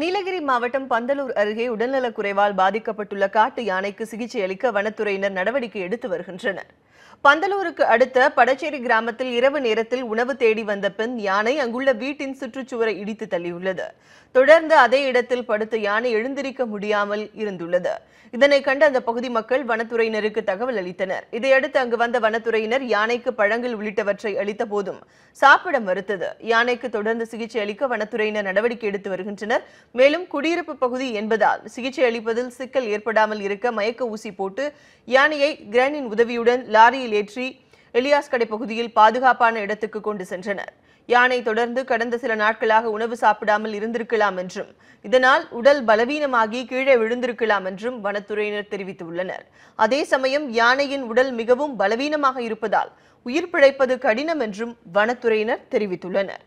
நீலகிரி மாவட்டம் பந்தலூர் அருகே உடல்நலக் குறைவால் பாதிக்கப்பட்டுள்ள காட்டு யானைக்கு சிகிச்சை அளிக்க வனத்துறையினர் நடவடிக்கை எடுத்து வருகின்றனர் பந்தலூருக்கு அடுத்த படச்சேரி கிராமத்தில் இரவு நேரத்தில் உணவு தேடி வந்த பெண் யானை அங்குள்ள வீட்டின் சுற்றுச்சுவரை இடித்து தள்ளியுள்ளது தொடர்ந்து அதே இடத்தில் படுத்த யானை எழுந்திருக்க முடியாமல் இருந்துள்ளது இதனை கண்டு அந்த பகுதி மக்கள் வனத்துறையினருக்கு தகவல் அளித்தனர் இதையடுத்து அங்கு வந்த வனத்துறையினர் யானைக்கு பழங்கள் உள்ளிட்டவற்றை அளித்த போதும் சாப்பிட மறுத்தது யானைக்கு தொடர்ந்து சிகிச்சை அளிக்க வனத்துறையினர் நடவடிக்கை எடுத்து வருகின்றனர் மேலும் குடியிருப்பு பகுதி என்பதால் சிகிச்சை அளிப்பதில் சிக்கல் ஏற்படாமல் இருக்க மயக்க ஊசி போட்டு யானையை கிரானின் உதவியுடன் லாரியில் ஏற்றி இலியாஸ்கடை பகுதியில் பாதுகாப்பான இடத்துக்கு கொண்டு சென்றனர் யானை தொடர்ந்து கடந்த சில நாட்களாக உணவு சாப்பிடாமல் இருந்திருக்கலாம் என்றும் இதனால் உடல் பலவீனமாகி கீழே விழுந்திருக்கலாம் என்றும் வனத்துறையினர் தெரிவித்துள்ளனர் அதே சமயம் யானையின் உடல் மிகவும் பலவீனமாக இருப்பதால் உயிர் பிழைப்பது கடினம் என்றும் வனத்துறையினர் தெரிவித்துள்ளனர்